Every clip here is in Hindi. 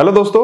हेलो दोस्तों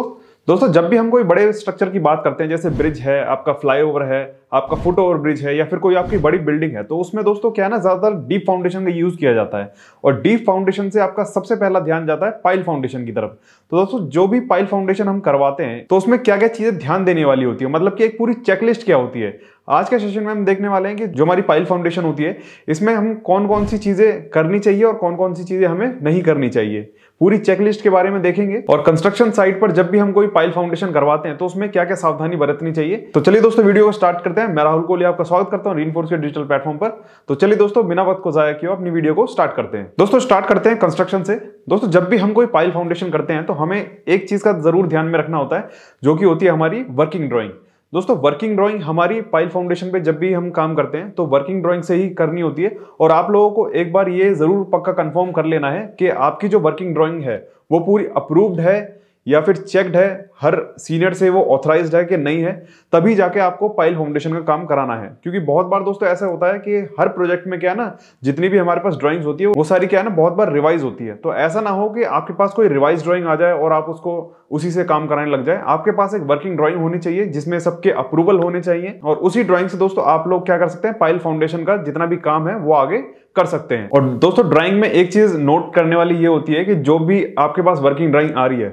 दोस्तों जब भी हम कोई बड़े स्ट्रक्चर की बात करते हैं जैसे ब्रिज है आपका फ्लाईओवर है आपका फुट ओवर ब्रिज है या फिर कोई आपकी बड़ी बिल्डिंग है तो उसमें दोस्तों क्या है ना ज़्यादातर डीप फाउंडेशन का यूज़ किया जाता है और डीप फाउंडेशन से आपका सबसे पहला ध्यान जाता है पाइल फाउंडेशन की तरफ तो दोस्तों जो भी पाइल फाउंडेशन हम करवाते हैं तो उसमें क्या क्या चीज़ें ध्यान देने वाली होती है मतलब कि एक पूरी चेकलिस्ट क्या होती है आज के सेशन में हम देखने वाले हैं कि जो हमारी पाइल फाउंडेशन होती है इसमें हम कौन कौन सी चीज़ें करनी चाहिए और कौन कौन सी चीज़ें हमें नहीं करनी चाहिए पूरी चेकलिस्ट के बारे में देखेंगे और कंस्ट्रक्शन साइट पर जब भी हम कोई पाइल फाउंडेशन करवाते हैं तो उसमें क्या क्या सावधानी बरतनी चाहिए तो चलिए दोस्तों वीडियो को स्टार्ट करते हैं मैं राहुल को आपका स्वागत करता हूँ रीनफोर्स के डिजिटल प्लेटफॉर्म पर तो चलिए दोस्तों बिना वक्त को जाया किया अपनी वीडियो को स्टार्ट करते हैं दोस्तों स्टार्ट करते हैं कंस्ट्रक्शन से दोस्तों जब भी हम कोई पाइल फाउंडेशन करते हैं तो हमें एक चीज का जरूर ध्यान में रखना होता है जो कि होती है हमारी वर्किंग ड्रॉइंग दोस्तों वर्किंग ड्राइंग हमारी पाइल फाउंडेशन पे जब भी हम काम करते हैं तो वर्किंग ड्राइंग से ही करनी होती है और आप लोगों को एक बार ये ज़रूर पक्का कंफर्म कर लेना है कि आपकी जो वर्किंग ड्राइंग है वो पूरी अप्रूव्ड है या फिर चेकड है हर सीनियर से वो ऑथराइज्ड है कि नहीं है तभी जाके आपको पाइल फाउंडेशन का काम कराना है क्योंकि बहुत बार दोस्तों ऐसा होता है कि हर प्रोजेक्ट में क्या है ना जितनी भी हमारे पास ड्राइंग्स होती है वो सारी क्या है ना बहुत बार रिवाइज होती है तो ऐसा ना हो कि आपके पास कोई रिवाइज ड्रॉइंग आ जाए और आप उसको उसी से काम कराने लग जाए आपके पास एक वर्किंग ड्रॉइंग होनी चाहिए जिसमें सबके अप्रूवल होने चाहिए और उसी ड्रॉइंग से दोस्तों आप लोग क्या कर सकते हैं पाइल फाउंडेशन का जितना भी काम है वो आगे कर सकते हैं और दोस्तों ड्राइंग में एक चीज नोट करने वाली ये होती है कि जो भी आपके पास वर्किंग ड्राइंग आ रही है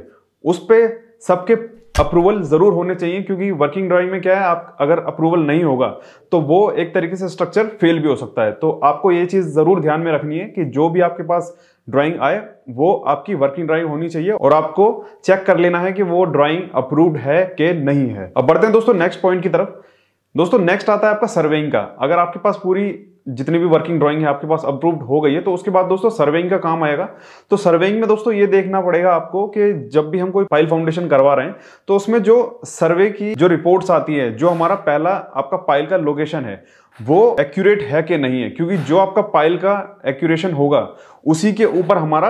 उस पर सबके अप्रूवल ज़रूर होने चाहिए क्योंकि वर्किंग ड्राइंग में क्या है आप अगर अप्रूवल नहीं होगा तो वो एक तरीके से स्ट्रक्चर फेल भी हो सकता है तो आपको ये चीज़ ज़रूर ध्यान में रखनी है कि जो भी आपके पास ड्राइंग आए वो आपकी वर्किंग ड्राइंग होनी चाहिए और आपको चेक कर लेना है कि वो ड्राइंग अप्रूव्ड है कि नहीं है अब बढ़ते हैं दोस्तों नेक्स्ट पॉइंट की तरफ दोस्तों नेक्स्ट आता है आपका सर्वेइंग का अगर आपके पास पूरी जितनी भी वर्किंग ड्राइंग है आपके पास अप्रूव्ड हो गई है तो उसके बाद दोस्तों सर्वेइंग का काम आएगा तो सर्वेइंग में दोस्तों ये देखना पड़ेगा आपको कि जब भी हम कोई फाइल फाउंडेशन करवा रहे हैं तो उसमें जो सर्वे की जो रिपोर्ट्स आती है जो हमारा पहला आपका पाइल का लोकेशन है वो एक्यूरेट है कि नहीं है क्योंकि जो आपका पाइल का एक्यूरेशन होगा उसी के ऊपर हमारा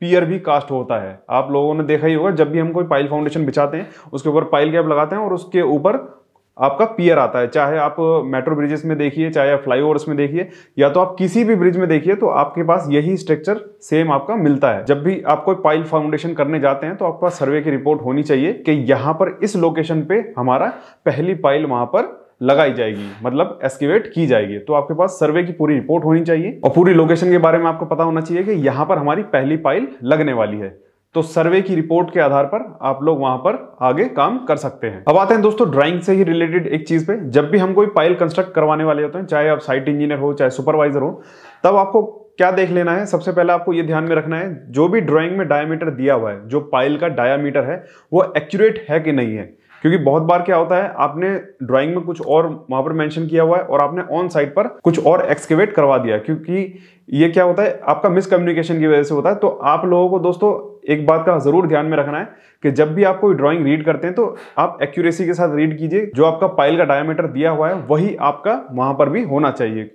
पियर भी कास्ट होता है आप लोगों ने देखा ही होगा जब भी हम कोई पाइल फाउंडेशन बिछाते हैं उसके ऊपर पाइल कैप लगाते हैं और उसके ऊपर आपका पियर आता है चाहे आप मेट्रो ब्रिजेस में देखिए चाहे आप फ्लाईओवर्स में देखिए या तो आप किसी भी ब्रिज में देखिए तो आपके पास यही स्ट्रक्चर सेम आपका मिलता है जब भी आप कोई पाइल फाउंडेशन करने जाते हैं तो आपके पास सर्वे की रिपोर्ट होनी चाहिए कि यहाँ पर इस लोकेशन पे हमारा पहली पाइल वहां पर लगाई जाएगी मतलब एस्किवेट की जाएगी तो आपके पास सर्वे की पूरी रिपोर्ट होनी चाहिए और पूरी लोकेशन के बारे में आपको पता होना चाहिए कि यहाँ पर हमारी पहली पाइल लगने वाली है तो सर्वे की रिपोर्ट के आधार पर आप लोग वहां पर आगे काम कर सकते हैं अब आते हैं दोस्तों ड्राइंग से ही रिलेटेड एक चीज पे जब भी हम कोई पाइल कंस्ट्रक्ट करवाने वाले होते हैं चाहे आप साइट इंजीनियर हो चाहे सुपरवाइजर हो तब आपको क्या देख लेना है सबसे पहले आपको यह ध्यान में रखना है जो भी ड्राइंग में डायामीटर दिया हुआ है जो पाइल का डायामीटर है वो एक्यूरेट है कि नहीं है क्योंकि बहुत बार क्या होता है आपने ड्राइंग में कुछ और वहां पर मेंशन किया हुआ है और आपने ऑन साइट पर कुछ और एक्सकेवेट करवा दिया क्योंकि ये क्या होता है आपका मिसकम्युनिकेशन की वजह से होता है तो आप लोगों को दोस्तों एक बात का जरूर ध्यान में रखना है कि जब भी आप कोई ड्राइंग रीड करते हैं तो आप एक्यूरेसी के साथ रीड कीजिए जो आपका पाइल का डायमीटर दिया हुआ है वही आपका वहां पर भी होना चाहिए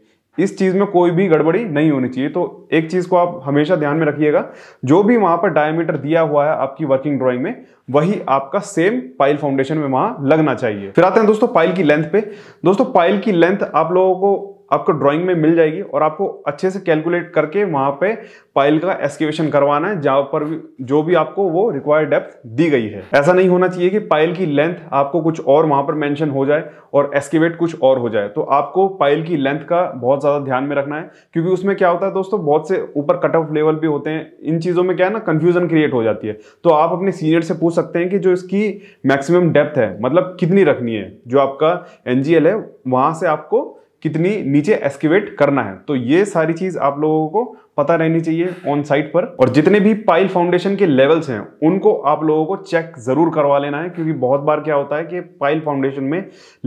इस चीज़ में कोई भी गड़बड़ी नहीं होनी चाहिए तो एक चीज़ को आप हमेशा ध्यान में रखिएगा जो भी वहां पर डायमीटर दिया हुआ है आपकी वर्किंग ड्राइंग में वही आपका सेम पाइल फाउंडेशन में वहां लगना चाहिए फिर आते हैं दोस्तों पाइल की लेंथ पे दोस्तों पाइल की लेंथ आप लोगों को आपको ड्राइंग में मिल जाएगी और आपको अच्छे से कैलकुलेट करके वहाँ पे पाइल का एक्सकेवेशन करवाना है जहाँ पर भी जो भी आपको वो रिक्वायर्ड डेप्थ दी गई है ऐसा नहीं होना चाहिए कि पाइल की लेंथ आपको कुछ और वहाँ पर मेंशन हो जाए और एक्सकेवेट कुछ और हो जाए तो आपको पाइल की लेंथ का बहुत ज़्यादा ध्यान में रखना है क्योंकि उसमें क्या होता है दोस्तों बहुत से ऊपर कट ऑफ लेवल भी होते हैं इन चीज़ों में क्या है ना कन्फ्यूजन क्रिएट हो जाती है तो आप अपने सीनियर से पूछ सकते हैं कि जो इसकी मैक्सिमम डेप्थ है मतलब कितनी रखनी है जो आपका एन है वहाँ से आपको कितनी नीचे एस्किवेट करना है तो ये सारी चीज आप लोगों को पता रहनी चाहिए ऑन साइट पर और जितने भी पाइल फाउंडेशन के लेवल्स हैं उनको आप लोगों को चेक जरूर करवा लेना है क्योंकि बहुत बार क्या होता है कि पाइल फाउंडेशन में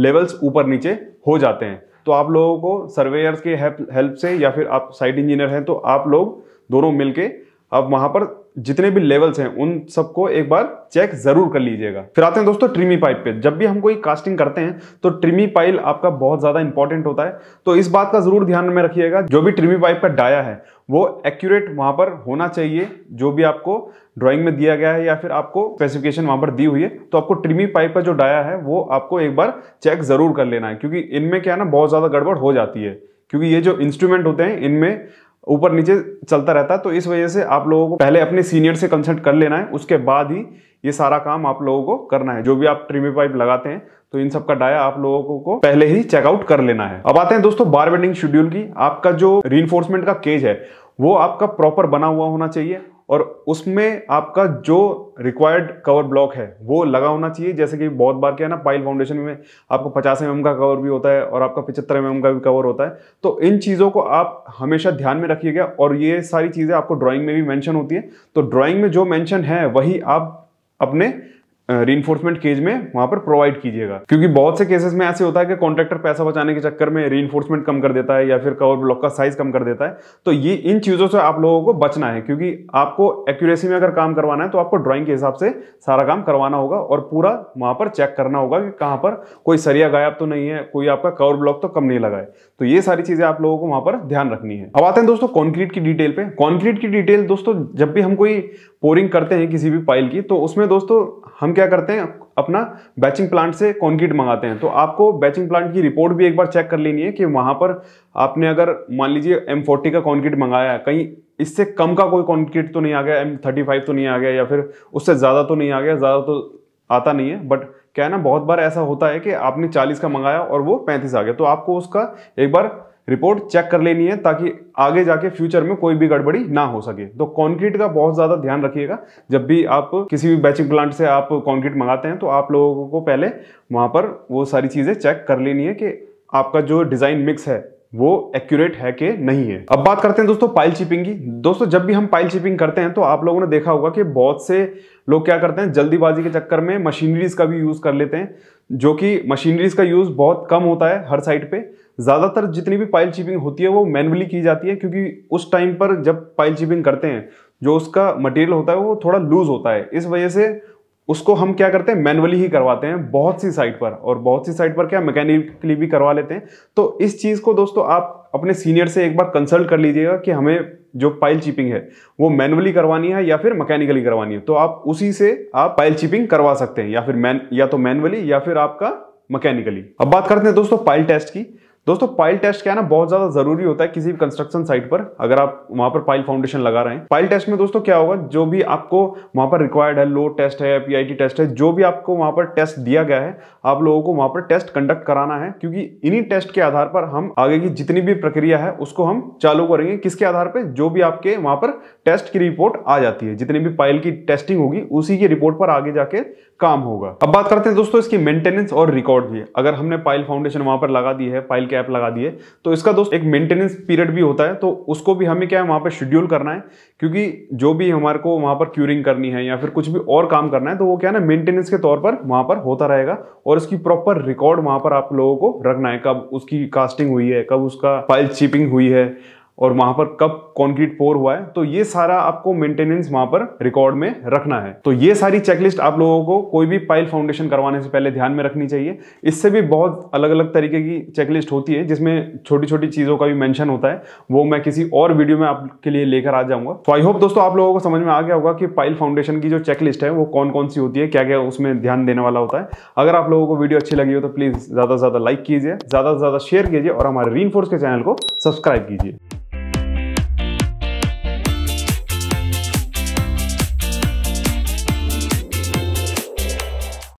लेवल्स ऊपर नीचे हो जाते हैं तो आप लोगों को सर्वेयर्स के हेल्प से या फिर आप साइट इंजीनियर हैं तो आप लोग दोनों मिलकर अब वहां पर जितने भी लेवल्स हैं उन सबको एक बार चेक जरूर कर लीजिएगा फिर आते हैं दोस्तों ट्रिमी पाइप पे जब भी हम कोई कास्टिंग करते हैं तो ट्रिमी पाइल आपका बहुत ज्यादा इंपॉर्टेंट होता है तो इस बात का जरूर ध्यान में रखिएगा जो भी ट्रिमी पाइप का डाया है वो एक्यूरेट वहां पर होना चाहिए जो भी आपको ड्रॉइंग में दिया गया है या फिर आपको स्पेसिफिकेशन वहां पर दी हुई है तो आपको ट्रिमी पाइप का जो डाया है वो आपको एक बार चेक जरूर कर लेना है क्योंकि इनमें क्या है ना बहुत ज्यादा गड़बड़ हो जाती है क्योंकि ये जो इंस्ट्रूमेंट होते हैं इनमें ऊपर नीचे चलता रहता है तो इस वजह से आप लोगों को पहले अपने सीनियर से कंसल्ट कर लेना है उसके बाद ही ये सारा काम आप लोगों को करना है जो भी आप ट्रिमी पाइप लगाते हैं तो इन सब का डाया आप लोगों को पहले ही चेकआउट कर लेना है अब आते हैं दोस्तों बार बेंडिंग शेड्यूल की आपका जो रीइन्फोर्समेंट का केज है वो आपका प्रॉपर बना हुआ होना चाहिए और उसमें आपका जो रिक्वायर्ड कवर ब्लॉक है वो लगा होना चाहिए जैसे कि बहुत बार क्या है ना पाइल फाउंडेशन में आपको 50 एम का कवर भी होता है और आपका 75 एम का भी कवर होता है तो इन चीज़ों को आप हमेशा ध्यान में रखिएगा और ये सारी चीज़ें आपको ड्राइंग में भी मैंशन होती है तो ड्राइंग में जो मैंशन है वही आप अपने रीइन्फोर्समेंट केज में वहां पर प्रोवाइड कीजिएगा क्योंकि बहुत से केसेस में ऐसे होता है कि कॉन्ट्रैक्टर पैसा बचाने के चक्कर में इन्फोर्समेंट कम कर देता है या फिर कवर ब्लॉक का साइज कम कर देता है तो ये इन चीजों से आप लोगों को बचना है क्योंकि आपको एक्यूरेसी में अगर काम करवाना है तो आपको ड्रॉइंग के हिसाब से सारा काम करवाना होगा और पूरा वहां पर चेक करना होगा कि कहां पर कोई सरिया गायब तो नहीं है कोई आपका कवर ब्लॉक तो कम नहीं लगाए तो ये सारी चीजें आप लोगों को वहां पर ध्यान रखनी है अब आते हैं दोस्तों कॉन्क्रीट की डिटेल पे कॉन्क्रीट की डिटेल दोस्तों जब भी हम कोई पोरिंग करते हैं किसी भी पाइल की तो उसमें दोस्तों हम हम क्या करते हैं अपना बैचिंग प्लांट से कॉन्क्रीट मंगाते हैं तो आपको बैचिंग प्लांट की रिपोर्ट भी एक बार चेक कर लेनी है कि वहां पर आपने अगर मान लीजिए एम फोर्टी का कॉन्क्रीट मंगाया है कहीं इससे कम का कोई कॉन्क्रीट तो नहीं आ गया एम थर्टी फाइव तो नहीं आ गया या फिर उससे ज़्यादा तो नहीं आ गया ज़्यादा तो आता नहीं है बट क्या है ना बहुत बार ऐसा होता है कि आपने चालीस का मंगाया और वो पैंतीस आ गया तो आपको उसका एक बार रिपोर्ट चेक कर लेनी है ताकि आगे जाके फ्यूचर में कोई भी गड़बड़ी ना हो सके तो कॉन्क्रीट का बहुत ज़्यादा ध्यान रखिएगा जब भी आप किसी भी बैचिंग प्लांट से आप कॉन्क्रीट मंगाते हैं तो आप लोगों को पहले वहाँ पर वो सारी चीज़ें चेक कर लेनी है कि आपका जो डिज़ाइन मिक्स है वो एक्यूरेट है कि नहीं है अब बात करते हैं दोस्तों पाइल चिपिंग की दोस्तों जब भी हम पाइल चिपिंग करते हैं तो आप लोगों ने देखा होगा कि बहुत से लोग क्या करते हैं जल्दीबाजी के चक्कर में मशीनरीज का भी यूज़ कर लेते हैं जो कि मशीनरीज का यूज़ बहुत कम होता है हर साइड पे ज़्यादातर जितनी भी पाइल चिपिंग होती है वो मैनुअली की जाती है क्योंकि उस टाइम पर जब पाइल चिपिंग करते हैं जो उसका मटेरियल होता है वो थोड़ा लूज होता है इस वजह से उसको हम क्या करते हैं मैनुअली ही करवाते हैं बहुत सी साइट पर और बहुत सी साइट पर क्या मैकेनिकली भी करवा लेते हैं तो इस चीज़ को दोस्तों आप अपने सीनियर से एक बार कंसल्ट कर लीजिएगा कि हमें जो पाइल चिपिंग है वो मैनुअली करवानी है या फिर मैकेनिकली करवानी है तो आप उसी से आप पाइल चिपिंग करवा सकते हैं या फिर मैन या तो मैनुअली या फिर आपका मैकेनिकली अब बात करते हैं दोस्तों पाइल टेस्ट की दोस्तों पाइल टेस्ट क्या है ना बहुत ज्यादा जरूरी होता है किसी भी कंस्ट्रक्शन साइट पर अगर आप वहां पर पाइल फाउंडेशन लगा रहे हैं पाइल टेस्ट में दोस्तों क्या होगा जो भी आपको वहां पर रिक्वायर्ड है लो टेस्ट है पीआईटी टेस्ट है जो भी आपको वहां पर टेस्ट दिया गया है आप लोगों को वहां पर टेस्ट कंडक्ट कराना है क्योंकि इन्हीं टेस्ट के आधार पर हम आगे की जितनी भी प्रक्रिया है उसको हम चालू करेंगे किसके आधार पर जो भी आपके वहां पर टेस्ट की रिपोर्ट आ जाती है जितनी भी पाइल की टेस्टिंग होगी उसी की रिपोर्ट पर आगे जाके काम होगा अब बात करते हैं दोस्तों इसकी मेंटेनेंस और रिकॉर्ड भी अगर हमने पाइल फाउंडेशन वहां पर लगा दी है पाइल कैप लगा दिए तो इसका दोस्त एक मेंटेनेंस पीरियड भी होता है तो उसको भी हमें क्या है वहाँ पर शेड्यूल करना है क्योंकि जो भी हमारे को वहाँ पर क्यूरिंग करनी है या फिर कुछ भी और काम करना है तो वो क्या ना मेंटेनेंस के तौर पर वहाँ पर होता रहेगा और उसकी प्रॉपर रिकॉर्ड वहाँ पर आप लोगों को रखना है कब उसकी कास्टिंग हुई है कब उसका फाइल चिपिंग हुई है और वहां पर कब कॉन्क्रीट पोर हुआ है तो ये सारा आपको मेंटेनेंस वहां पर रिकॉर्ड में रखना है तो ये सारी चेकलिस्ट आप लोगों को कोई भी पाइल फाउंडेशन करवाने से पहले ध्यान में रखनी चाहिए इससे भी बहुत अलग अलग तरीके की चेकलिस्ट होती है जिसमें छोटी छोटी चीज़ों का भी मैंशन होता है वो मैं किसी और वीडियो में आपके लिए लेकर आ जाऊंगा तो आई होप दोस्तों आप लोगों को समझ में आ गया होगा कि पाइल फाउंडेशन की जो चेकलिस्ट है वो कौन कौन सी होती है क्या क्या उसमें ध्यान देने वाला होता है अगर आप लोगों को वीडियो अच्छी लगी हो तो प्लीज़ ज़्यादा से ज़्यादा लाइक कीजिए ज़्यादा से ज़्यादा शेयर कीजिए और हमारे रीन के चैनल को सब्सक्राइब कीजिए